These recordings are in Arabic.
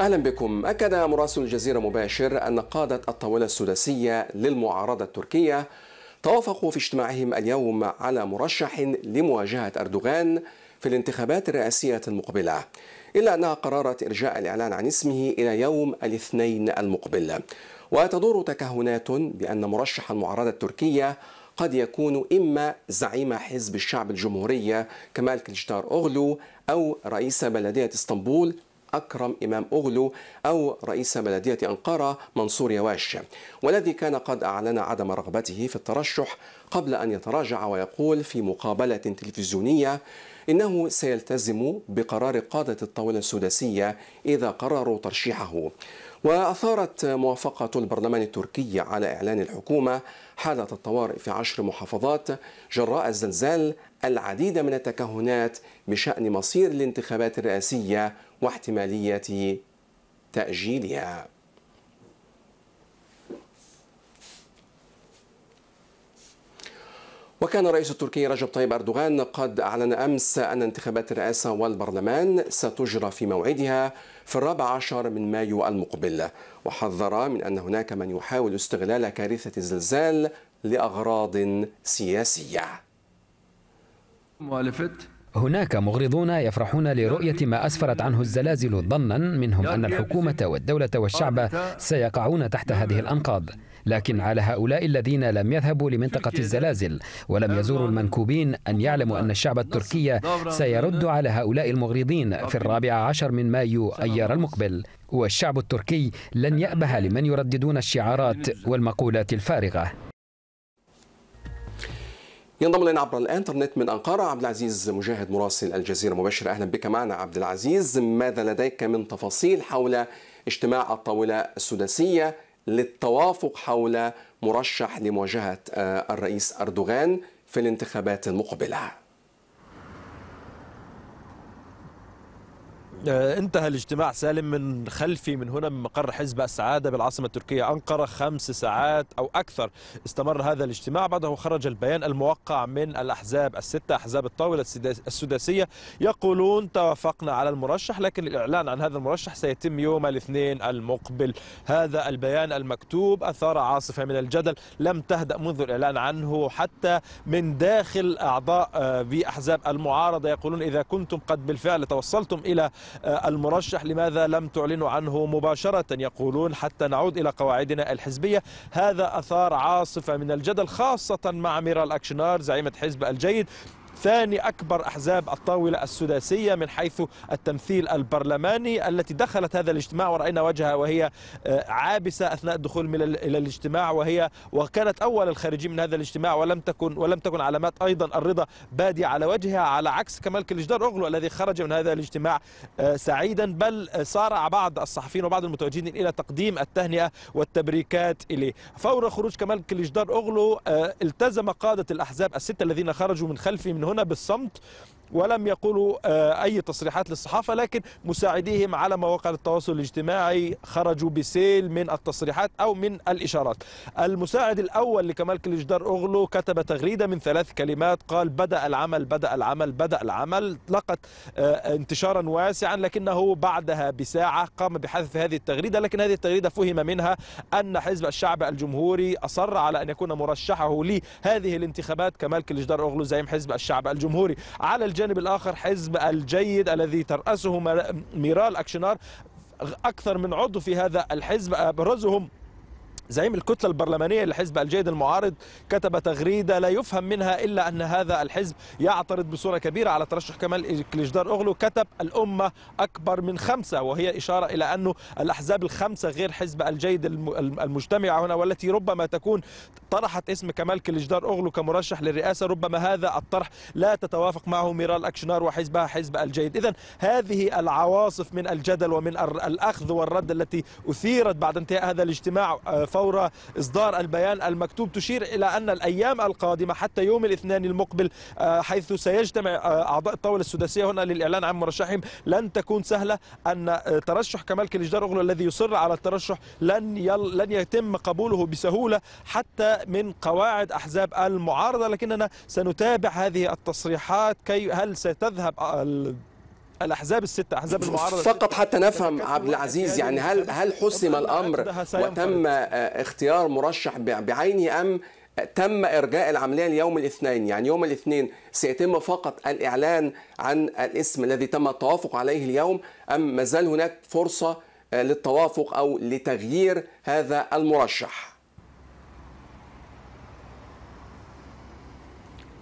أهلا بكم أكد مراسل الجزيرة مباشر أن قادة الطاولة السداسية للمعارضة التركية توافقوا في اجتماعهم اليوم على مرشح لمواجهة أردوغان في الانتخابات الرئاسية المقبلة إلا أنها قررت إرجاء الإعلان عن اسمه إلى يوم الاثنين المقبل وتدور تكهنات بأن مرشح المعارضة التركية قد يكون إما زعيم حزب الشعب الجمهورية كمال كليشتار أغلو أو رئيس بلدية اسطنبول أكرم إمام أغلو أو رئيس بلدية أنقرة منصور يواش والذي كان قد أعلن عدم رغبته في الترشح قبل أن يتراجع ويقول في مقابلة تلفزيونية إنه سيلتزم بقرار قادة الطاولة السداسية إذا قرروا ترشيحه وأثارت موافقة البرلمان التركي على إعلان الحكومة حالة الطوارئ في عشر محافظات جراء الزلزال العديد من التكهنات بشأن مصير الانتخابات الرئاسية واحتمالية تأجيلها وكان الرئيس التركي رجب طيب أردوغان قد أعلن أمس أن انتخابات الرئاسة والبرلمان ستجرى في موعدها في الرابع عشر من مايو المقبل وحذر من أن هناك من يحاول استغلال كارثة الزلزال لأغراض سياسية مؤلفة هناك مغرضون يفرحون لرؤية ما أسفرت عنه الزلازل ظنا منهم أن الحكومة والدولة والشعب سيقعون تحت هذه الأنقاض لكن على هؤلاء الذين لم يذهبوا لمنطقة الزلازل ولم يزوروا المنكوبين أن يعلموا أن الشعب التركي سيرد على هؤلاء المغرضين في الرابع عشر من مايو أيار المقبل والشعب التركي لن يأبه لمن يرددون الشعارات والمقولات الفارغة ينضم الينا عبر الانترنت من انقره عبد العزيز مجاهد مراسل الجزيره مباشر اهلا بك معنا عبد العزيز ماذا لديك من تفاصيل حول اجتماع الطاوله السداسيه للتوافق حول مرشح لمواجهه آه، الرئيس اردوغان في الانتخابات المقبله آه، انتهى الاجتماع سالم من خلفي من هنا من مقر حزب السعادة بالعاصمة التركية أنقرة خمس ساعات أو أكثر استمر هذا الاجتماع بعده خرج البيان الموقع من الأحزاب الستة أحزاب الطاولة السداسية يقولون توافقنا على المرشح لكن الإعلان عن هذا المرشح سيتم يوم الاثنين المقبل هذا البيان المكتوب أثار عاصفة من الجدل لم تهدأ منذ الإعلان عنه حتى من داخل أعضاء آه، في أحزاب المعارضة يقولون إذا كنتم قد بالفعل توصلتم إلى آه، المرشح لماذا لم تعلنوا عنه مباشرة يقولون حتى نعود إلى قواعدنا الحزبية هذا أثار عاصفة من الجدل خاصة مع ميرال أكشنار زعيمة حزب الجيد ثاني أكبر أحزاب الطاولة السداسية من حيث التمثيل البرلماني التي دخلت هذا الاجتماع ورأينا وجهها وهي آه، عابسة أثناء الدخول إلى الاجتماع وهي وكانت أول الخارجين من هذا الاجتماع ولم تكن ولم تكن علامات أيضا الرضا بادية على وجهها على عكس كمال كليجدار أغلو الذي خرج من هذا الاجتماع آه، سعيدا بل آه، صارع بعض الصحفيين وبعض المتواجدين إلى تقديم التهنئة والتبريكات إليه فور خروج كمال كليجدار أغلو التزم قادة الأحزاب الستة الذين خرجوا من خلفه من هنا بالصمت ولم يقولوا آه، أي تصريحات للصحافة لكن مساعديهم على مواقع التواصل الاجتماعي خرجوا بسيل من التصريحات أو من الإشارات المساعد الأول لكمال كليجدار أغلو كتب تغريدة من ثلاث كلمات قال بدأ العمل بدأ العمل بدأ العمل لقت آه، انتشارا واسعا لكنه بعدها بساعة قام بحذف هذه التغريدة لكن هذه التغريدة فهم منها أن حزب الشعب الجمهوري أصر على أن يكون مرشحه لهذه الانتخابات كمال كليجدار أغلو زعيم حزب الشعب الجمهوري على الج... الجانب الآخر حزب الجيد الذي ترأسه ميرال أكشنار أكثر من عضو في هذا الحزب أبرزهم زعيم الكتلة البرلمانية للحزب الجيد المعارض كتب تغريدة لا يفهم منها إلا أن هذا الحزب يعترض بصورة كبيرة على ترشح كمال كليجدار أغلو كتب الأمة أكبر من خمسة وهي إشارة إلى أنه الأحزاب الخمسة غير حزب الجيد المجتمعة هنا والتي ربما تكون طرحت اسم كمال كليجدار أغلو كمرشح للرئاسة ربما هذا الطرح لا تتوافق معه ميرال أكشنار وحزبها حزب الجيد إذا هذه العواصف من الجدل ومن الأخذ والرد التي أثيرت بعد انتهاء هذا الاجتماع آه، فور إصدار البيان المكتوب تشير إلى أن الأيام القادمة حتى يوم الاثنين المقبل آه، حيث سيجتمع آه، أعضاء الطاولة السداسية هنا للإعلان عن مرشحهم لن تكون سهلة أن ترشح كمال كليجدار أغلو الذي يصر على الترشح لن لن يتم قبوله بسهولة حتى من قواعد أحزاب المعارضة لكننا سنتابع هذه التصريحات كي هل ستذهب الاحزاب السته احزاب المعارضه فقط حتى نفهم عبد العزيز يعني هل هل حسم الامر وتم آه، اختيار مرشح بعينه ام تم ارجاء العمليه ليوم الاثنين يعني يوم الاثنين سيتم فقط الاعلان عن الاسم الذي تم التوافق عليه اليوم ام ما زال هناك فرصه آه، للتوافق او لتغيير هذا المرشح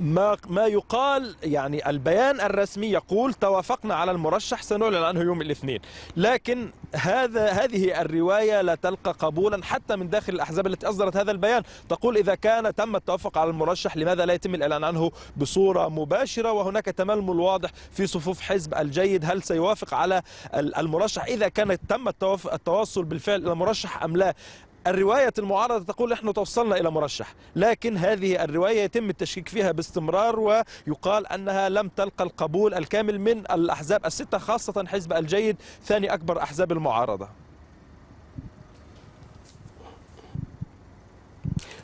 ما ما يقال يعني البيان الرسمي يقول توافقنا على المرشح سنعلن عنه يوم الاثنين لكن هذا هذه الروايه لا تلقى قبولا حتى من داخل الاحزاب التي اصدرت هذا البيان تقول اذا كان تم التوافق على المرشح لماذا لا يتم الاعلان عنه بصوره مباشره وهناك تململ واضح في صفوف حزب الجيد هل سيوافق على المرشح اذا كان تم التواصل بالفعل الى المرشح ام لا الرواية المعارضة تقول نحن توصلنا إلى مرشح لكن هذه الرواية يتم التشكيك فيها باستمرار ويقال أنها لم تلقى القبول الكامل من الأحزاب الستة خاصة حزب الجيد ثاني أكبر أحزاب المعارضة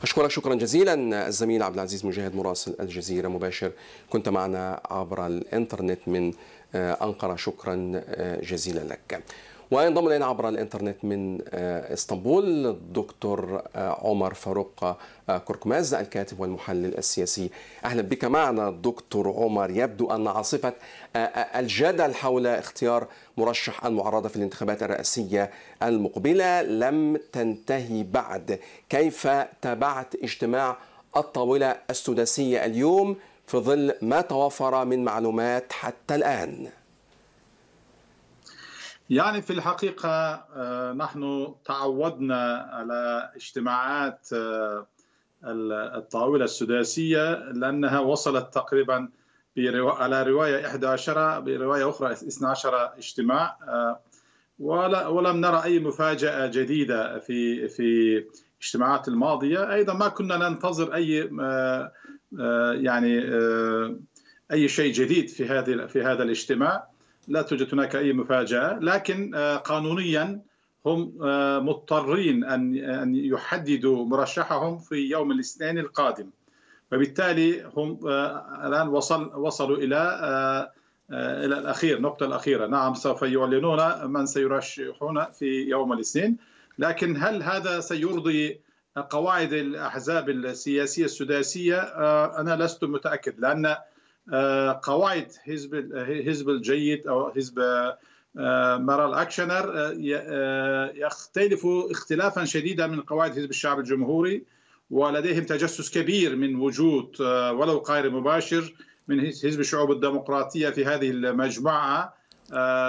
أشكرك شكرا جزيلا الزميل عبد العزيز مجاهد مراسل الجزيرة مباشر كنت معنا عبر الإنترنت من آه، أنقرة شكرا آه، جزيلا لك وينضم الينا عبر الانترنت من آه، اسطنبول الدكتور آه، عمر فاروق آه، كركماز الكاتب والمحلل السياسي اهلا بك معنا دكتور عمر يبدو ان عاصفه الجدل حول اختيار مرشح المعارضه في الانتخابات الرئاسيه المقبله لم تنتهي بعد كيف تابعت اجتماع الطاوله السداسيه اليوم في ظل ما توفر من معلومات حتى الان يعني في الحقيقة آه، نحن تعودنا على اجتماعات آه، الطاولة السداسية لأنها وصلت تقريبا على رواية 11 برواية أخرى 12 اجتماع آه، ولم نرى أي مفاجأة جديدة في في الاجتماعات الماضية أيضا ما كنا ننتظر أي يعني أي شيء جديد في هذه في هذا الاجتماع لا توجد هناك اي مفاجاه لكن آه، قانونيا هم آه، مضطرين ان ان يحددوا مرشحهم في يوم الاثنين القادم فبالتالي هم آه، الان وصل وصلوا الى الى الاخير النقطه الاخيره نعم سوف يعلنون من سيرشحون في يوم الاثنين لكن هل هذا سيرضي قواعد الاحزاب السياسيه السداسيه انا لست متاكد لان آه، قواعد حزب آه، حزب الجيد او حزب آه، مرال اكشنر يختلف اختلافا شديدا من قواعد حزب الشعب الجمهوري ولديهم تجسس كبير من وجود ولو غير مباشر من حزب الشعوب الديمقراطيه في هذه المجموعه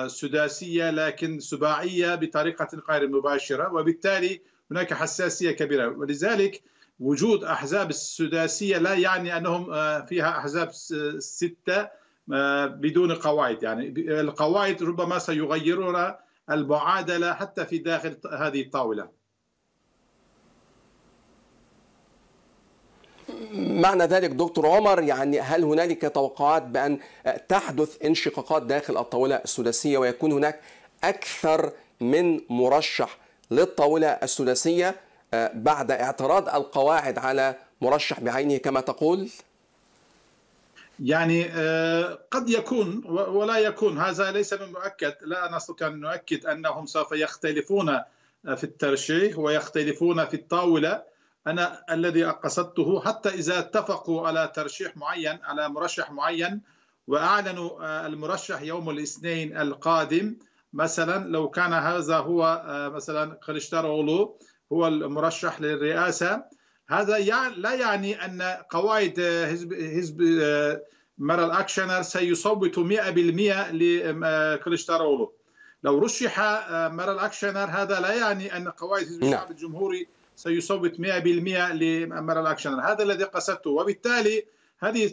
سداسيه لكن سباعيه بطريقه غير مباشره وبالتالي هناك حساسيه كبيره ولذلك وجود أحزاب السداسية لا يعني أنهم آه، فيها أحزاب ستة آه، بدون قواعد يعني القواعد ربما سيغيرون المعادلة حتى في داخل هذه الطاولة معنى ذلك دكتور عمر يعني هل هنالك توقعات بان آه، تحدث انشقاقات داخل الطاوله السداسيه ويكون هناك اكثر من مرشح للطاوله السداسيه بعد اعتراض القواعد على مرشح بعينه كما تقول؟ يعني آه، قد يكون ولا يكون هذا ليس من مؤكد لا نستطيع ان نؤكد انهم سوف يختلفون آه، في الترشيح ويختلفون في الطاوله انا الذي قصدته حتى اذا اتفقوا على ترشيح معين على مرشح معين واعلنوا آه، المرشح يوم الاثنين القادم مثلا لو كان هذا هو مثلا أولو هو المرشح للرئاسة هذا يعني لا يعني أن قواعد حزب حزب مرال آه، أكشنر سيصوت 100% لكليشتاروغلو آه، لو رشح مرال آه، أكشنر هذا لا يعني أن قواعد حزب نعم. الشعب الجمهوري سيصوت 100% لمرال أكشنر هذا الذي قصدته وبالتالي هذه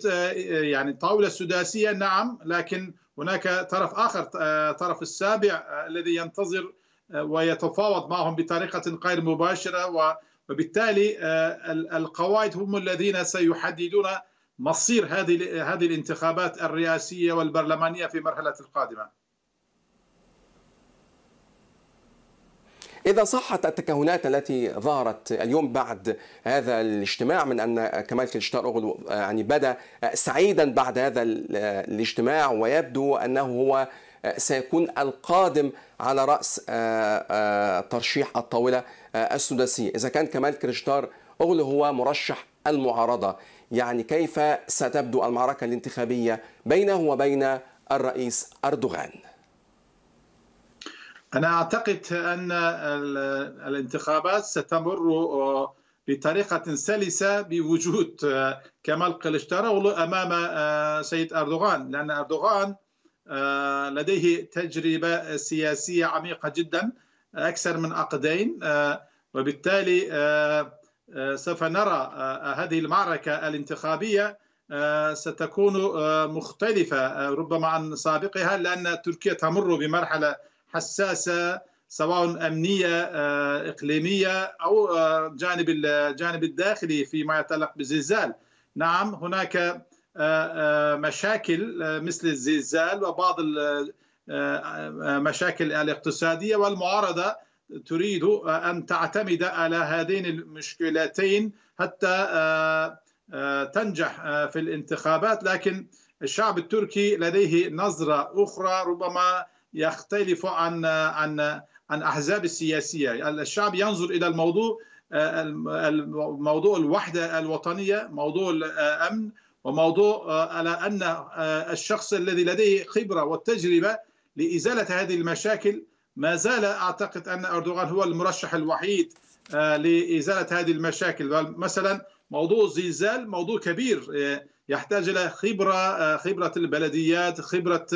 يعني الطاولة السداسية نعم لكن هناك طرف آخر طرف السابع الذي ينتظر ويتفاوض معهم بطريقة غير مباشرة وبالتالي آه، القواعد هم الذين سيحددون مصير هذه هذه الانتخابات الرئاسية والبرلمانية في المرحلة القادمة. إذا صحت التكهنات التي ظهرت اليوم بعد هذا الاجتماع من أن كمال كليشتار آه، يعني بدأ سعيدا بعد هذا الاجتماع ويبدو أنه هو سيكون القادم على رأس آه، آه، ترشيح الطاولة آه، السداسية إذا كان كمال كريشتار أغلو هو مرشح المعارضة يعني كيف ستبدو المعركة الانتخابية بينه وبين الرئيس أردوغان أنا أعتقد أن الانتخابات ستمر بطريقة سلسة بوجود كمال قلشتاروغلو أمام سيد أردوغان لأن أردوغان آه، لديه تجربة سياسية عميقة جدا أكثر من عقدين آه، وبالتالي آه، سوف نرى هذه المعركة الانتخابية ستكون مختلفة ربما عن سابقها لأن تركيا تمر بمرحلة حساسة سواء أمنية إقليمية أو جانب الجانب الداخلي فيما يتعلق بالزلزال نعم هناك آه، آه، مشاكل آه، مثل الزلزال وبعض المشاكل الاقتصادية والمعارضة تريد أن تعتمد على هذين المشكلتين حتى تنجح في الانتخابات لكن الشعب التركي لديه نظرة أخرى ربما يختلف عن عن عن أحزاب السياسية يعني الشعب ينظر إلى الموضوع الموضوع الوحدة الوطنية موضوع الأمن وموضوع آه، على أن آه، الشخص الذي لديه خبرة والتجربة لإزالة هذه المشاكل ما زال أعتقد أن أردوغان هو المرشح الوحيد آه، لإزالة هذه المشاكل مثلا موضوع الزلزال موضوع كبير يحتاج إلى خبرة خبرة البلديات خبرة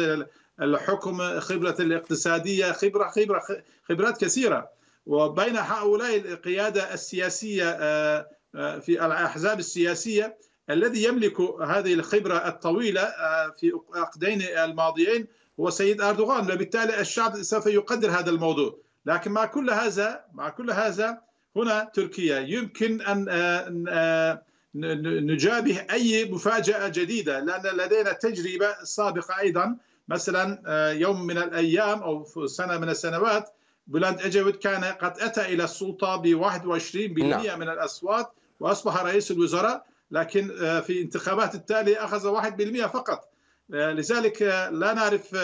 الحكم خبرة الاقتصادية خبرة خبرة خبرات كثيرة وبين هؤلاء القيادة السياسية في الأحزاب السياسية الذي يملك هذه الخبرة الطويلة آه، في عقدين الماضيين هو سيد أردوغان وبالتالي الشعب سوف يقدر هذا الموضوع لكن مع كل هذا مع كل هذا هنا تركيا يمكن أن آه، آه، نجابه أي مفاجأة جديدة لأن لدينا تجربة سابقة أيضا مثلا يوم من الأيام أو سنة من السنوات بلاد أجوت كان قد أتى إلى السلطة ب 21% نعم. من الأصوات وأصبح رئيس الوزراء لكن آه، في انتخابات التالية أخذ 1% فقط آه، لذلك آه، لا نعرف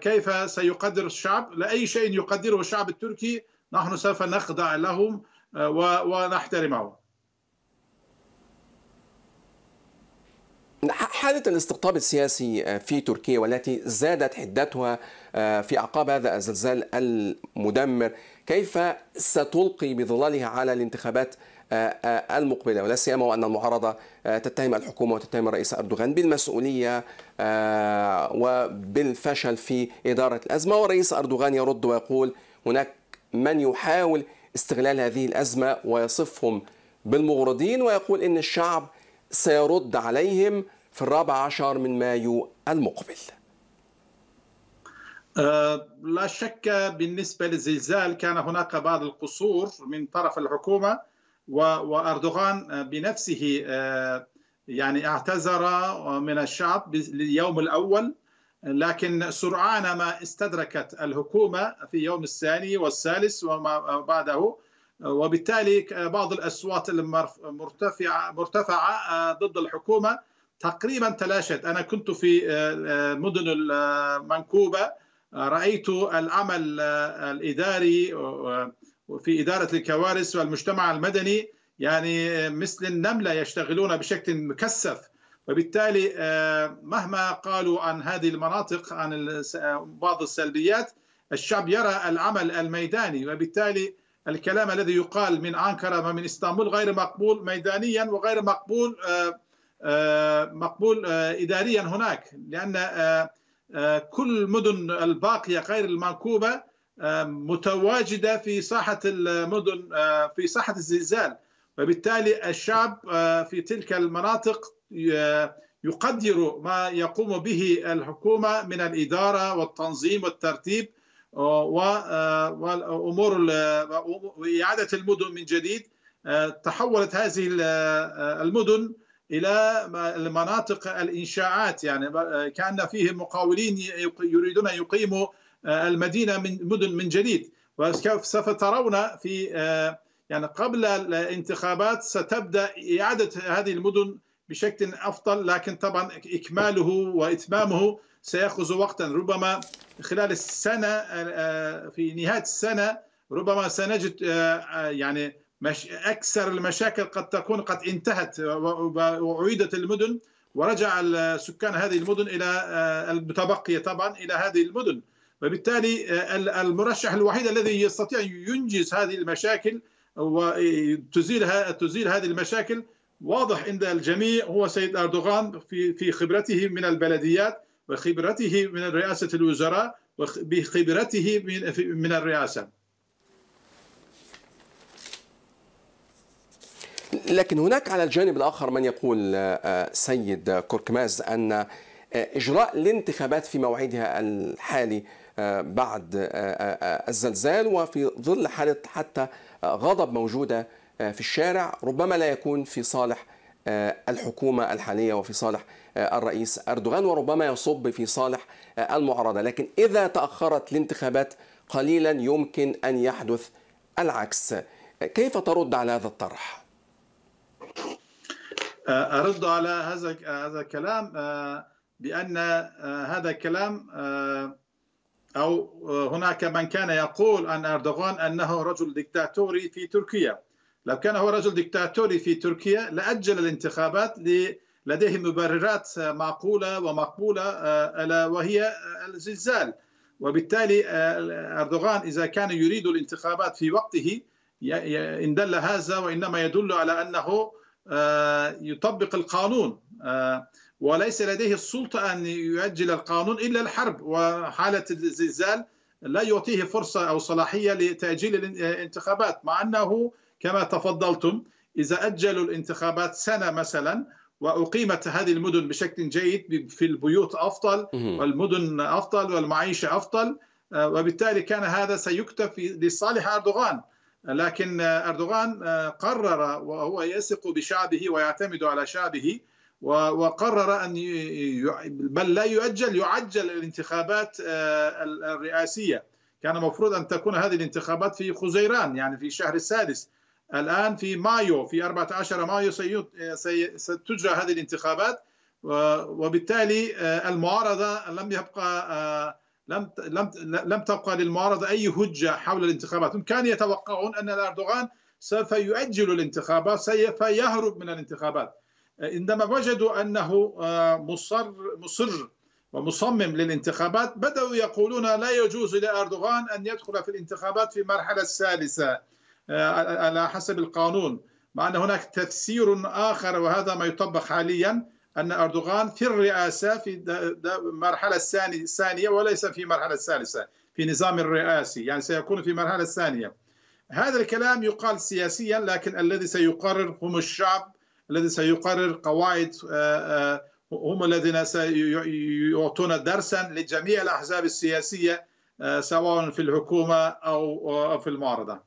كيف سيقدر الشعب لأي شيء يقدره الشعب التركي نحن سوف نخضع لهم ونحترمهم حالة الاستقطاب السياسي في تركيا والتي زادت حدتها في أعقاب هذا الزلزال المدمر كيف ستلقي بظلالها على الانتخابات آه، آه، المقبله ولا سيما وان المعارضه آه، تتهم الحكومه وتتهم الرئيس اردوغان بالمسؤوليه وبالفشل في اداره الازمه والرئيس اردوغان يرد ويقول هناك من يحاول استغلال هذه الازمه ويصفهم بالمغرضين ويقول ان الشعب سيرد عليهم في الرابع عشر من مايو المقبل لا شك بالنسبة للزلزال كان هناك بعض القصور من طرف الحكومة واردوغان آه، بنفسه آه، يعني اعتذر آه، من الشعب لليوم الاول لكن سرعان ما استدركت الحكومه في اليوم الثاني والثالث وما بعده وبالتالي بعض الاصوات المرتفعه مرتفعه ضد الحكومه تقريبا تلاشت انا كنت في مدن المنكوبه رايت العمل الاداري وفي إدارة الكوارث والمجتمع المدني يعني آه، مثل النملة يشتغلون بشكل مكثف وبالتالي آه، مهما قالوا عن هذه المناطق عن آه، بعض السلبيات الشعب يرى العمل الميداني وبالتالي الكلام الذي يقال من أنقرة ومن إسطنبول غير مقبول ميدانيا وغير مقبول مقبول إداريا هناك لأن كل المدن الباقية غير المنكوبة متواجده في ساحه المدن في ساحه الزلزال وبالتالي الشعب في تلك المناطق يقدر ما يقوم به الحكومه من الاداره والتنظيم والترتيب وأمور واعاده المدن من جديد تحولت هذه المدن الى المناطق الانشاءات يعني كان فيه مقاولين يريدون يقيموا آه، المدينه من مدن من جديد وسوف ترون في آه، يعني قبل الانتخابات ستبدا اعاده هذه المدن بشكل افضل لكن طبعا اكماله واتمامه سياخذ وقتا ربما خلال السنه آه، في نهايه السنه ربما سنجد يعني اكثر المشاكل قد تكون قد انتهت واعيدت المدن ورجع السكان هذه المدن الى المتبقيه طبعا الى هذه المدن وبالتالي آه، المرشح الوحيد الذي يستطيع ينجز هذه المشاكل آه، وتزيلها تزيل هذه المشاكل واضح عند الجميع هو سيد اردوغان في في خبرته من البلديات وخبرته من رئاسه الوزراء وبخبرته من من الرئاسه. لكن هناك على الجانب الاخر من يقول آه، سيد كركماز ان اجراء الانتخابات في موعدها الحالي بعد آه، آه، آه، الزلزال وفي ظل حالة حتى غضب موجودة في الشارع ربما لا يكون في صالح الحكومة الحالية وفي صالح الرئيس أردوغان وربما يصب في صالح المعارضة لكن إذا تأخرت الانتخابات قليلا يمكن أن يحدث العكس كيف ترد على هذا الطرح؟ أرد على هذا هذا الكلام بأن هذا الكلام أو آه، هناك من كان يقول عن أردوغان أنه رجل دكتاتوري في تركيا لو كان هو رجل دكتاتوري في تركيا لأجل الانتخابات لديه مبررات معقولة ومقبولة آه، ألا وهي الزلزال وبالتالي آه، أردوغان إذا كان يريد الانتخابات في وقته إن دل هذا وإنما يدل على أنه يطبق القانون وليس لديه السلطة أن يؤجل القانون إلا الحرب وحالة الزلزال لا يعطيه فرصة أو صلاحية لتأجيل الانتخابات مع أنه كما تفضلتم إذا أجلوا الانتخابات سنة مثلا وأقيمت هذه المدن بشكل جيد في البيوت أفضل والمدن أفضل والمعيشة أفضل وبالتالي كان هذا سيكتف لصالح أردوغان لكن أردوغان قرر وهو يثق بشعبه ويعتمد على شعبه وقرر أن بل لا يؤجل يعجل الانتخابات آه، الرئاسية كان المفروض أن تكون هذه الانتخابات في خزيران يعني في الشهر السادس الآن في مايو في 14 مايو آه، ستجرى هذه الانتخابات وبالتالي آه، المعارضة لم يبقى لم لم لم تبقى للمعارضة أي هجة حول الانتخابات هم كانوا يتوقعون أن أردوغان سوف يؤجل الانتخابات سوف يهرب من الانتخابات عندما وجدوا أنه آه، مصر, مصر ومصمم للانتخابات بدأوا يقولون لا يجوز لأردوغان أن يدخل في الانتخابات في المرحلة الثالثة آه، على حسب القانون مع أن هناك تفسير آخر وهذا ما يطبق حاليا أن أردوغان في الرئاسة في المرحلة الثانية وليس في المرحلة الثالثة في نظام الرئاسي يعني سيكون في المرحلة الثانية هذا الكلام يقال سياسيا لكن الذي سيقرر هم الشعب الذي سيقرر قواعد آه، آه، هم الذين سيعطون درسا لجميع الأحزاب السياسية آه، سواء في الحكومة أو في المعارضة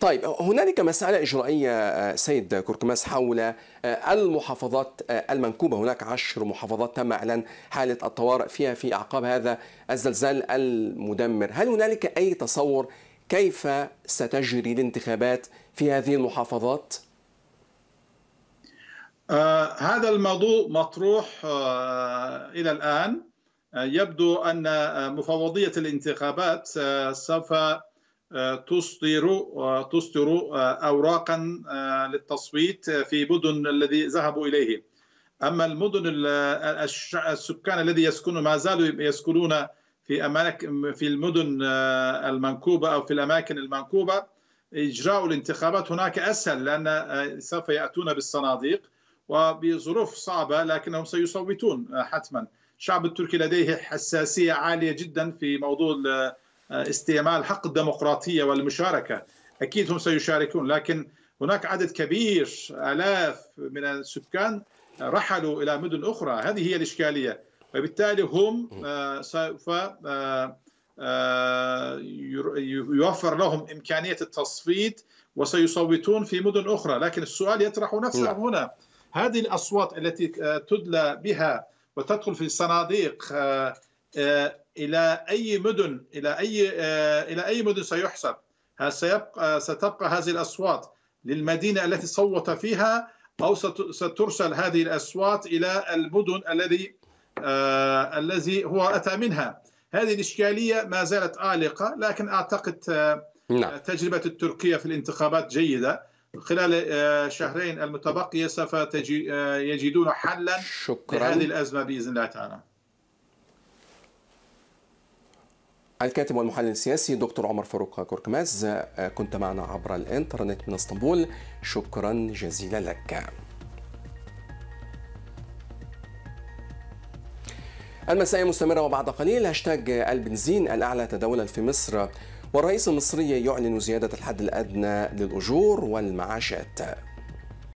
طيب هنالك مسألة إجرائية سيد كركماس حول المحافظات المنكوبة هناك عشر محافظات تم إعلان حالة الطوارئ فيها في أعقاب هذا الزلزال المدمر هل هنالك أي تصور كيف ستجري الانتخابات في هذه المحافظات؟ آه هذا الموضوع مطروح آه إلى الآن آه، يبدو أن آه، مفوضية الانتخابات آه، سوف تصدر تصدر أوراقا للتصويت في مدن الذي ذهبوا إليه أما المدن السكان الذي يسكنون ما زالوا يسكنون في اماكن في المدن آه، المنكوبه او في الاماكن المنكوبه اجراء الانتخابات هناك اسهل لان آه، سوف ياتون بالصناديق وبظروف صعبه لكنهم سيصوتون آه، حتما. الشعب التركي لديه حساسيه عاليه جدا في موضوع استعمال حق الديمقراطيه والمشاركه. اكيد هم سيشاركون لكن هناك عدد كبير الاف من السكان رحلوا الى مدن اخرى، هذه هي الاشكاليه. فبالتالي هم آه، سوف آه، آه، يوفر لهم إمكانية التصويت وسيصوتون في مدن أخرى لكن السؤال يطرح نفسه نعم. هنا هذه الأصوات التي تدلى بها وتدخل في الصناديق إلى أي مدن إلى أي إلى أي مدن سيحسب هل سيبقى ستبقى هذه الأصوات للمدينة التي صوت فيها أو سترسل هذه الأصوات إلى المدن الذي آه، الذي هو أتى منها هذه الإشكالية ما زالت آلقة لكن أعتقد آه، نعم. تجربة التركية في الانتخابات جيدة خلال آه، شهرين المتبقية سوف يجدون حلا شكرا. لهذه الأزمة بإذن الله تعالى الكاتب والمحلل السياسي دكتور عمر فاروق كركماز كنت معنا عبر الانترنت من اسطنبول شكرا جزيلا لك المسائية مستمرة وبعد قليل هاشتاج البنزين الأعلى تداولا في مصر والرئيس المصري يعلن زيادة الحد الأدنى للأجور والمعاشات